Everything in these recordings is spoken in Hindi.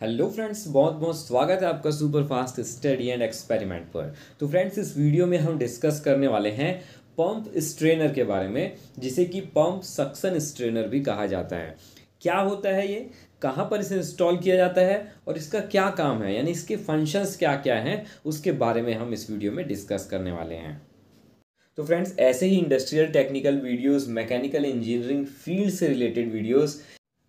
हेलो फ्रेंड्स बहुत बहुत स्वागत है आपका super fast study and experiment पर तो फ्रेंड्स इस वीडियो में हम डिस्कस करने वाले हैं पंप स्ट्रेनर के बारे में जिसे कि पंप सक्सन स्ट्रेनर भी कहा जाता है क्या होता है ये कहाँ पर इसे इंस्टॉल किया जाता है और इसका क्या काम है यानी इसके फंक्शंस क्या क्या हैं उसके बारे में हम इस वीडियो में डिस्कस करने वाले हैं तो फ्रेंड्स ऐसे ही industrial technical videos mechanical engineering field से रिलेटेड वीडियोस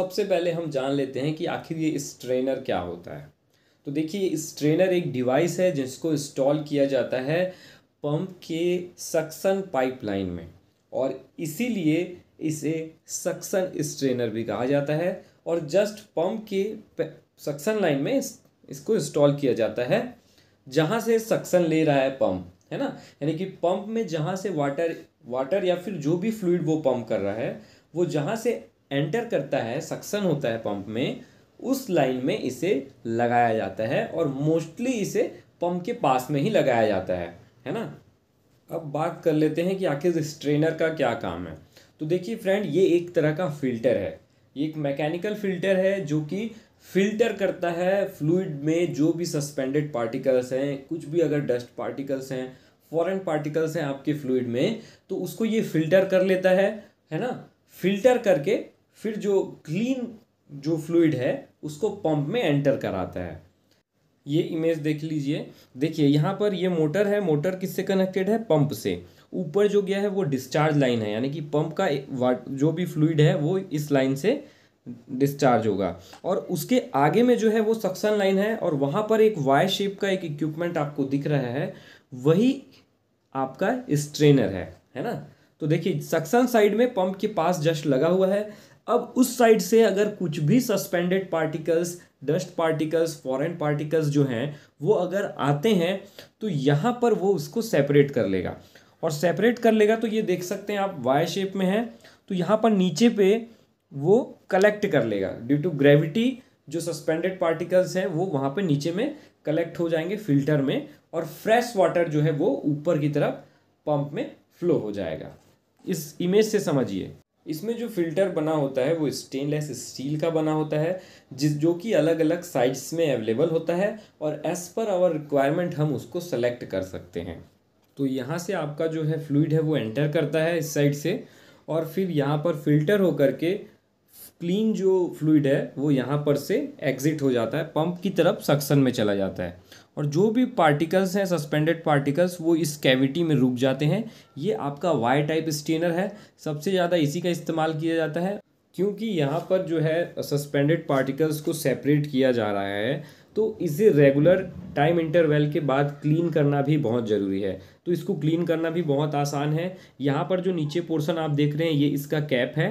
सबसे पहले हम जान लेते हैं कि आखिर ये स्ट्रेनर क्या होता है तो देखिए स्ट्रेनर एक डिवाइस है जिसको इंस्टॉल किया जाता है पंप के सक्सन पाइपलाइन में और इसीलिए इसे सक्सन स्ट्रेनर भी कहा जाता है और जस्ट पंप के सक्सन लाइन में इस, इसको इंस्टॉल किया जाता है जहाँ से सक्सन ले रहा है पंप है ना यानी कि पंप में जहाँ से वाटर वाटर या फिर जो भी फ्लूड वो पंप कर रहा है वो जहाँ से एंटर करता है सक्सन होता है पंप में उस लाइन में इसे लगाया जाता है और मोस्टली इसे पंप के पास में ही लगाया जाता है है ना अब बात कर लेते हैं कि आखिर स्ट्रेनर का क्या काम है तो देखिए फ्रेंड ये एक तरह का फिल्टर है ये एक मैकेनिकल फिल्टर है जो कि फिल्टर करता है फ्लूड में जो भी सस्पेंडेड पार्टिकल्स हैं कुछ भी अगर डस्ट पार्टिकल्स हैं फॉरेन पार्टिकल्स हैं आपके फ्लूड में तो उसको ये फिल्टर कर लेता है है ना फिल्टर करके फिर जो क्लीन जो फ्लूड है उसको पंप में एंटर कराता है ये इमेज देख लीजिए देखिए यहाँ पर ये मोटर है मोटर किससे कनेक्टेड है पंप से ऊपर जो गया है वो डिस्चार्ज लाइन है यानी कि पंप का जो भी फ्लूड है वो इस लाइन से डिस्चार्ज होगा और उसके आगे में जो है वो सक्सन लाइन है और वहाँ पर एक वाई शेप का एक इक्विपमेंट आपको दिख रहा है वही आपका स्ट्रेनर है है ना तो देखिए सक्सन साइड में पंप के पास जस्ट लगा हुआ है अब उस साइड से अगर कुछ भी suspended particles dust particles foreign particles जो हैं वो अगर आते हैं तो यहाँ पर वो उसको सेपरेट कर लेगा और सेपरेट कर लेगा तो ये देख सकते हैं आप वाई शेप में है तो यहाँ पर नीचे पे वो कलेक्ट कर लेगा ड्यू टू ग्रेविटी जो सस्पेंडेड पार्टिकल्स हैं वो वहाँ पर नीचे में कलेक्ट हो जाएंगे फिल्टर में और फ्रेश वाटर जो है वो ऊपर की तरफ पंप में फ्लो हो जाएगा इस इमेज से समझिए इसमें जो फिल्टर बना होता है वो स्टेनलेस स्टील का बना होता है जिस जो कि अलग अलग साइज़ में अवेलेबल होता है और एज़ पर आवर रिक्वायरमेंट हम उसको सेलेक्ट कर सकते हैं तो यहाँ से आपका जो है फ्लूड है वो एंटर करता है इस साइड से और फिर यहाँ पर फिल्टर होकर के क्लीन जो फ्लूड है वो यहाँ पर से एग्ज़िट हो जाता है पंप की तरफ सक्सन में चला जाता है और जो भी पार्टिकल्स हैं सस्पेंडेड पार्टिकल्स वो इस कैविटी में रुक जाते हैं ये आपका वाई टाइप स्टेनर है सबसे ज़्यादा इसी का इस्तेमाल किया जाता है क्योंकि यहाँ पर जो है सस्पेंडेड पार्टिकल्स को सेपरेट किया जा रहा है तो इसे रेगुलर टाइम इंटरवल के बाद क्लीन करना भी बहुत ज़रूरी है तो इसको क्लीन करना भी बहुत आसान है यहाँ पर जो नीचे पोर्शन आप देख रहे हैं ये इसका कैप है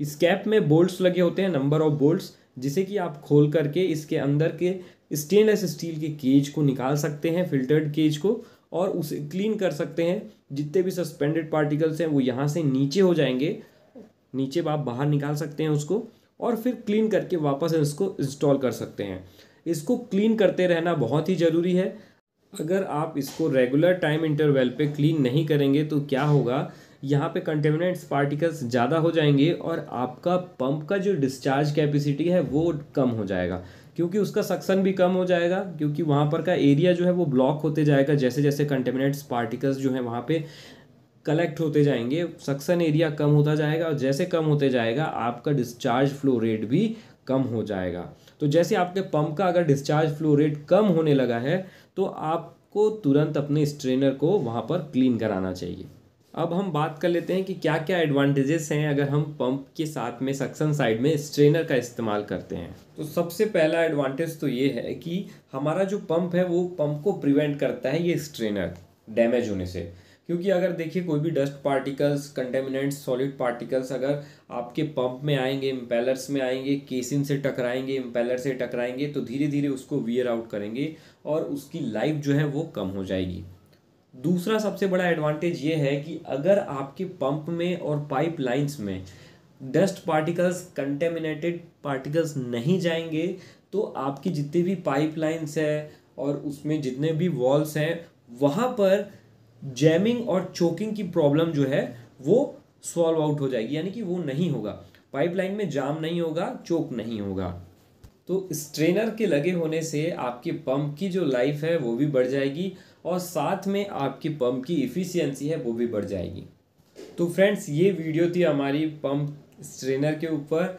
इस कैप में बोल्ट्स लगे होते हैं नंबर ऑफ बोल्ट्स जिसे कि आप खोल करके इसके अंदर के स्टेनलेस स्टील के केज को निकाल सकते हैं फिल्टर्ड केज को और उसे क्लीन कर सकते हैं जितने भी सस्पेंडेड पार्टिकल्स हैं वो यहाँ से नीचे हो जाएंगे नीचे आप बाहर निकाल सकते हैं उसको और फिर क्लीन करके वापस इसको इंस्टॉल कर सकते हैं इसको क्लीन करते रहना बहुत ही ज़रूरी है अगर आप इसको रेगुलर टाइम इंटरवल पे क्लीन नहीं करेंगे तो क्या होगा यहाँ पे कंटेमिनेंट्स पार्टिकल्स ज़्यादा हो जाएंगे और आपका पंप का जो डिस्चार्ज कैपेसिटी है वो कम हो जाएगा क्योंकि उसका सक्सन भी कम हो जाएगा क्योंकि वहाँ पर का एरिया जो है वो ब्लॉक होते जाएगा जैसे जैसे कंटेमिनेंट्स पार्टिकल्स जो है वहाँ पर कलेक्ट होते जाएंगे सक्सन एरिया कम होता जाएगा और जैसे कम होते जाएगा आपका डिस्चार्ज फ्लो रेट भी कम हो जाएगा तो जैसे आपके पंप का अगर डिस्चार्ज फ्लो रेट कम होने लगा है तो आपको तुरंत अपने स्ट्रेनर को वहाँ पर क्लीन कराना चाहिए अब हम बात कर लेते हैं कि क्या क्या एडवांटेजेस हैं अगर हम पंप के साथ में सक्सन साइड में स्ट्रेनर का इस्तेमाल करते हैं तो सबसे पहला एडवांटेज तो ये है कि हमारा जो पंप है वो पंप को प्रिवेंट करता है ये स्ट्रेनर डैमेज होने से क्योंकि अगर देखिए कोई भी dust particles contaminants solid particles अगर आपके पंप में आएंगे इम्पेलर्स में आएंगे केसिन से टकराएंगे इम्पेलर से टकराएंगे तो धीरे धीरे उसको वियर आउट करेंगे और उसकी लाइफ जो है वो कम हो जाएगी दूसरा सबसे बड़ा एडवांटेज ये है कि अगर आपके पंप में और पाइप लाइन्स में डस्ट पार्टिकल्स कंटेमिनेटेड पार्टिकल्स नहीं जाएंगे तो आपकी जितनी भी पाइप है और उसमें जितने भी वॉल्स हैं वहाँ पर जैमिंग और चोकिंग की प्रॉब्लम जो है वो सॉल्व आउट हो जाएगी यानी कि वो नहीं होगा पाइपलाइन में जाम नहीं होगा चोक नहीं होगा तो स्ट्रेनर के लगे होने से आपके पंप की जो लाइफ है वो भी बढ़ जाएगी और साथ में आपके पंप की इफ़िशियंसी है वो भी बढ़ जाएगी तो फ्रेंड्स ये वीडियो थी हमारी पंप स्ट्रेनर के ऊपर